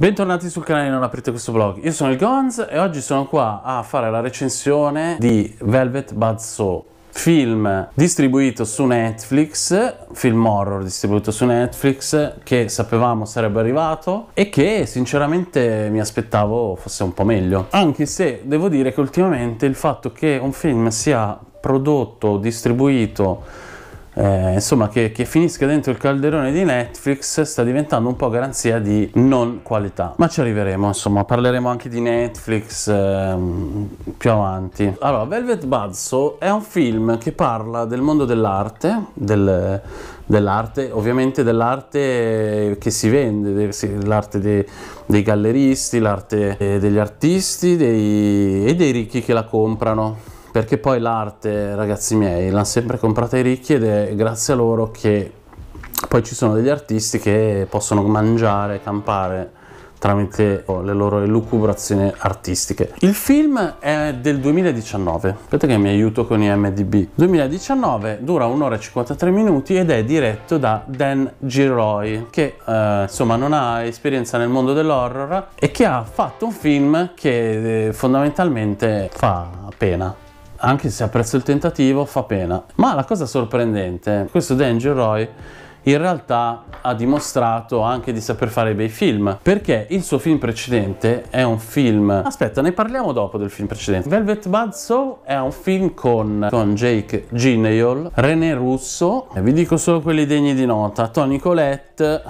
Bentornati sul canale Non aprite questo Vlog, io sono il Gonz e oggi sono qua a fare la recensione di Velvet Buzzsaw film distribuito su Netflix, film horror distribuito su Netflix che sapevamo sarebbe arrivato e che sinceramente mi aspettavo fosse un po' meglio. Anche se devo dire che ultimamente il fatto che un film sia prodotto, distribuito eh, insomma che, che, finisca dentro il calderone di Netflix sta diventando un po' garanzia di non qualità ma ci arriveremo insomma parleremo anche di Netflix eh, più avanti allora Velvet Buzzsaw è un film che parla del mondo dell'arte del, dell'arte ovviamente dell'arte che si vende l'arte dei, dei galleristi l'arte eh, degli artisti dei, e dei ricchi che la comprano perché poi l'arte, ragazzi miei, l'ha sempre comprata ai ricchi ed è grazie a loro che poi ci sono degli artisti che possono mangiare, campare tramite oh, le loro elucubrazioni artistiche. Il film è del 2019, aspetta che mi aiuto con IMDB. 2019 dura 1 ora e 53 minuti ed è diretto da Dan Giroy, che eh, insomma non ha esperienza nel mondo dell'horror e che ha fatto un film che eh, fondamentalmente fa pena anche se apprezzo il tentativo, fa pena. Ma la cosa sorprendente, questo Danger Roy in realtà ha dimostrato anche di saper fare bei film perché il suo film precedente è un film aspetta ne parliamo dopo del film precedente Velvet Buzzsaw è un film con, con Jake Gineol René Russo e vi dico solo quelli degni di nota Tony Colette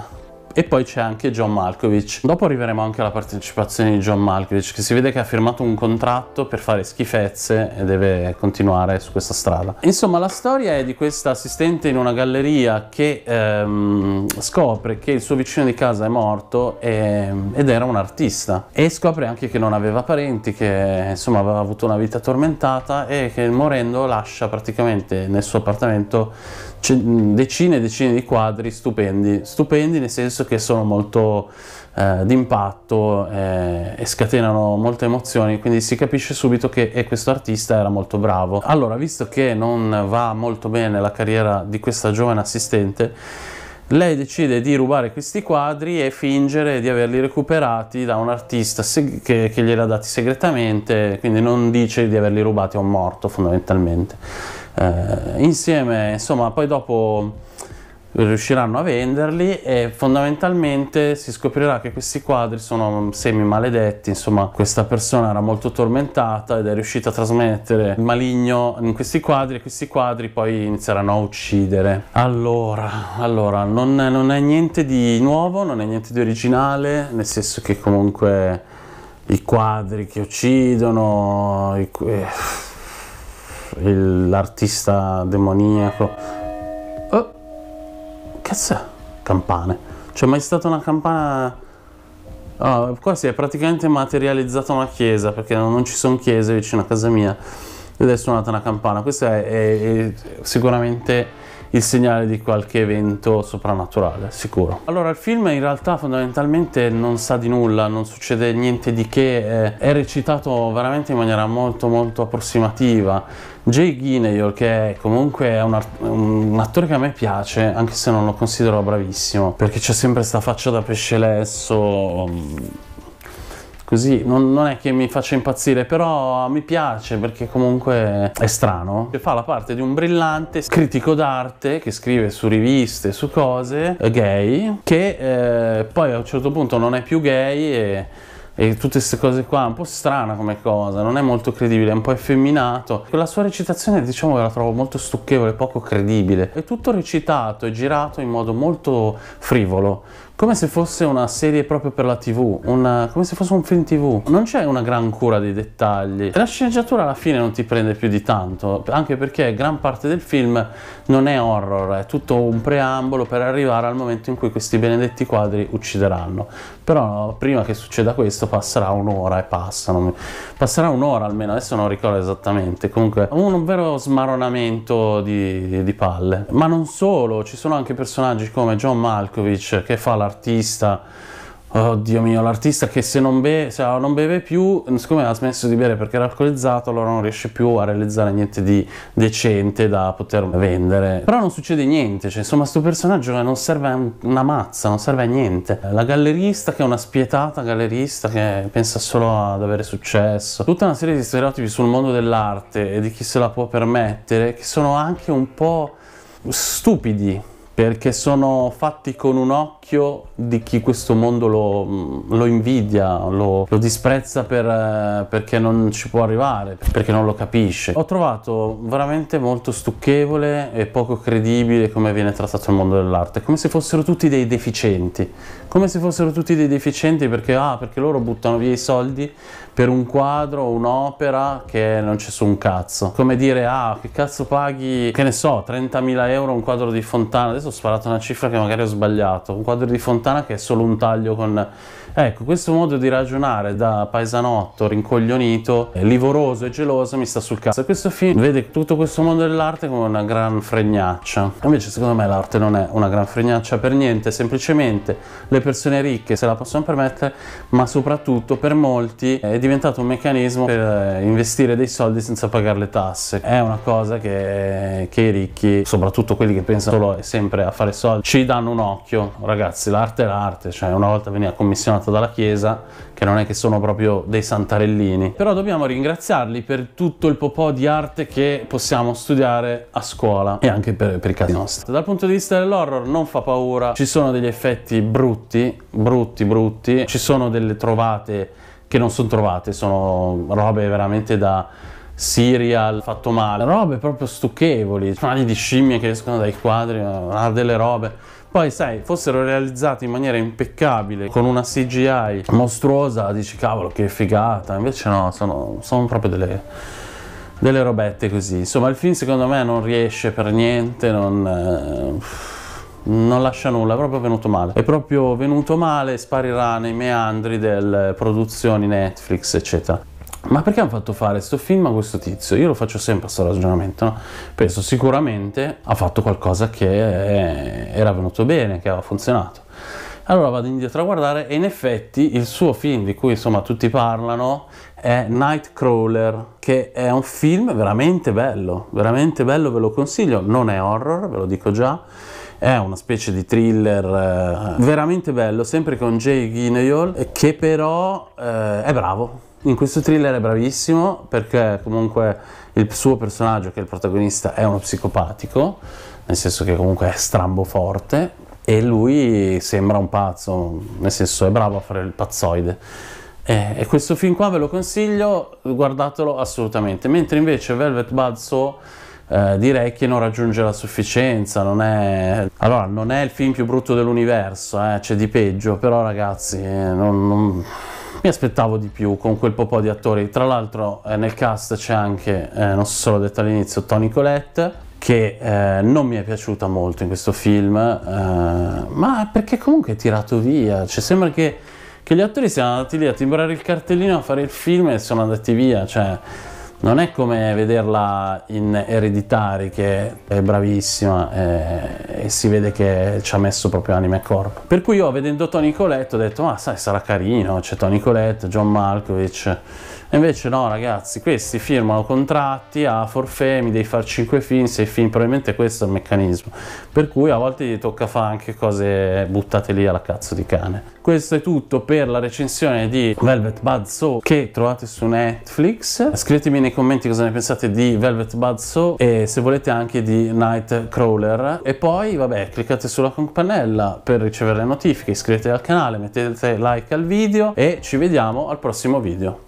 e poi c'è anche John Malkovich. Dopo arriveremo anche alla partecipazione di John Malkovich che si vede che ha firmato un contratto per fare schifezze e deve continuare su questa strada. Insomma la storia è di questa assistente in una galleria che ehm, scopre che il suo vicino di casa è morto e, ed era un artista e scopre anche che non aveva parenti, che insomma aveva avuto una vita tormentata e che morendo lascia praticamente nel suo appartamento decine e decine di quadri stupendi, stupendi nel senso stesso che sono molto eh, d'impatto eh, e scatenano molte emozioni, quindi si capisce subito che eh, questo artista era molto bravo. Allora, visto che non va molto bene la carriera di questa giovane assistente, lei decide di rubare questi quadri e fingere di averli recuperati da un artista che, che glieli dati segretamente, quindi non dice di averli rubati a un morto fondamentalmente. Eh, insieme, insomma, poi dopo riusciranno a venderli e fondamentalmente si scoprirà che questi quadri sono semi maledetti insomma questa persona era molto tormentata ed è riuscita a trasmettere il maligno in questi quadri e questi quadri poi inizieranno a uccidere allora allora non, non è niente di nuovo non è niente di originale nel senso che comunque i quadri che uccidono i, eh, l'artista demoniaco che cazzo campane? C'è mai stata una campana... Oh, ah, qua si è praticamente materializzata una chiesa, perché non ci sono chiese vicino a casa mia, ed è suonata una campana. Questa è, è, è sicuramente il segnale di qualche evento soprannaturale, sicuro. Allora il film in realtà fondamentalmente non sa di nulla, non succede niente di che, eh, è recitato veramente in maniera molto molto approssimativa. Jay Guineyor, che è comunque è un, un, attore che a me piace, anche se non lo considero bravissimo, perché c'è sempre questa faccia da pesce lesso mm, così non, non, è che mi faccia impazzire, però mi piace perché comunque è strano. Che fa la parte di un brillante critico d'arte che scrive su riviste, su cose, eh, gay, che eh, poi a un certo punto non è più gay e, e tutte queste cose qua, un po' strana come cosa, non è molto credibile, è un po' effeminato. La sua recitazione diciamo che la trovo molto stucchevole, poco credibile. È tutto recitato e girato in modo molto frivolo come se fosse una serie proprio per la tv, una, come se fosse un film tv. Non c'è una gran cura dei dettagli. La sceneggiatura alla fine non ti prende più di tanto, anche perché gran parte del film non è horror, è tutto un preambolo per arrivare al momento in cui questi benedetti quadri uccideranno. Però prima che succeda questo passerà un'ora e passano, passerà un'ora almeno, adesso non ricordo esattamente, comunque un, un vero smaronamento di, di, di palle. Ma non solo, ci sono anche personaggi come John Malkovich che fa la l'artista, oddio mio, l'artista che se non, be- se non beve più, siccome ha smesso di bere perché era alcolizzato, allora non riesce più a realizzare niente di decente da poter vendere. Però non succede niente, cioè insomma questo personaggio eh, non serve a una mazza, non serve a niente. La gallerista che è una spietata gallerista che pensa solo ad avere successo. Tutta una serie di stereotipi sul mondo dell'arte e di chi se la può permettere che sono anche un po' stupidi perché sono fatti con un occhio di chi questo mondo lo, mm, lo invidia, lo, lo disprezza per, eh, perché non ci può arrivare, perché non lo capisce. Ho trovato veramente molto stucchevole e poco credibile come viene trattato il mondo dell'arte, come se fossero tutti dei deficienti, come se fossero tutti dei deficienti perché, ah, perché loro buttano via i soldi per un quadro, un'opera che non c'è su un cazzo. Come dire, ah, che cazzo paghi, che ne so, 30.000 euro un quadro di Fontana, adesso ho sparato una cifra che magari ho sbagliato, un quadro di Fontana che è solo un taglio con Ecco, questo modo di ragionare da paesanotto, rincoglionito, eh, livoroso e geloso mi sta sul cazzo. Questo film vede tutto questo mondo dell'arte come una gran fregnaccia. Invece secondo me l'arte non è una gran fregnaccia per niente, semplicemente le persone ricche se la possono permettere, ma soprattutto per molti è diventato un meccanismo per eh, investire dei soldi senza pagare le tasse. È una cosa che, che i ricchi, soprattutto quelli che pensano solo sempre a fare soldi, ci danno un occhio. Ragazzi, l'arte è l'arte, cioè una volta veniva commissionata donato dalla Chiesa, che non è che sono proprio dei santarellini. Però dobbiamo ringraziarli per tutto il popò di arte che possiamo studiare a scuola e anche per, per i casi nostri. Dal punto di vista dell'horror non fa paura, ci sono degli effetti brutti, brutti, brutti, ci sono delle trovate che non sono trovate, sono robe veramente da serial fatto male, robe proprio stucchevoli, animali di scimmie che escono dai quadri, ah, delle robe. Poi, sai, fossero realizzati in maniera impeccabile, con una CGI mostruosa, dici cavolo che figata, invece no, sono, sono proprio delle, delle, robette così. Insomma, il film secondo me non riesce per niente, non... Eh, non lascia nulla, è proprio venuto male. È proprio venuto male, sparirà nei meandri delle produzioni Netflix, eccetera ma perché hanno fatto fare questo film a questo tizio? Io lo faccio sempre questo ragionamento, no? penso sicuramente ha fatto qualcosa che eh, era venuto bene, che aveva funzionato. Allora vado indietro a guardare e in effetti il suo film di cui insomma tutti parlano è Nightcrawler, che è un film veramente bello, veramente bello, ve lo consiglio, non è horror, ve lo dico già, è una specie di thriller eh, veramente bello, sempre con Jay Guineol, che però eh, è bravo, in questo thriller è bravissimo perché comunque il suo personaggio, che è il protagonista, è uno psicopatico, nel senso che comunque è strambo forte e lui sembra un pazzo, nel senso è bravo a fare il pazzoide. E, questo film qua ve lo consiglio, guardatelo assolutamente, mentre invece Velvet Buzzsaw eh, direi che non raggiunge la sufficienza, non è... Allora, non è il film più brutto dell'universo, eh, c'è di peggio, però ragazzi, eh, non... non mi aspettavo di più con quel po' di attori. Tra l'altro eh, nel cast c'è anche, eh, non so se l'ho detto all'inizio, Tony Colette che eh, non mi è piaciuta molto in questo film, eh, ma perché comunque è tirato via. Cioè sembra che, che gli attori siano andati lì a timbrare il cartellino a fare il film e sono andati via. Cioè, non è come vederla in Ereditari che è bravissima e, eh, e si vede che ci ha messo proprio anima e corpo. Per cui io vedendo Tony Colette ho detto ma sai sarà carino, c'è Tony Colette, John Malkovich. E invece no ragazzi, questi firmano contratti a forfè, mi devi fare 5 film, 6 film, probabilmente questo è il meccanismo. Per cui a volte gli tocca fare anche cose buttate lì alla cazzo di cane. Questo è tutto per la recensione di Velvet Buzzsaw che trovate su Netflix. Scrivetemi nei commenti cosa ne pensate di Velvet Buzzsaw e se volete anche di Nightcrawler. E poi, vabbè, cliccate sulla campanella per ricevere le notifiche, iscrivetevi al canale, mettete like al video e ci vediamo al prossimo video.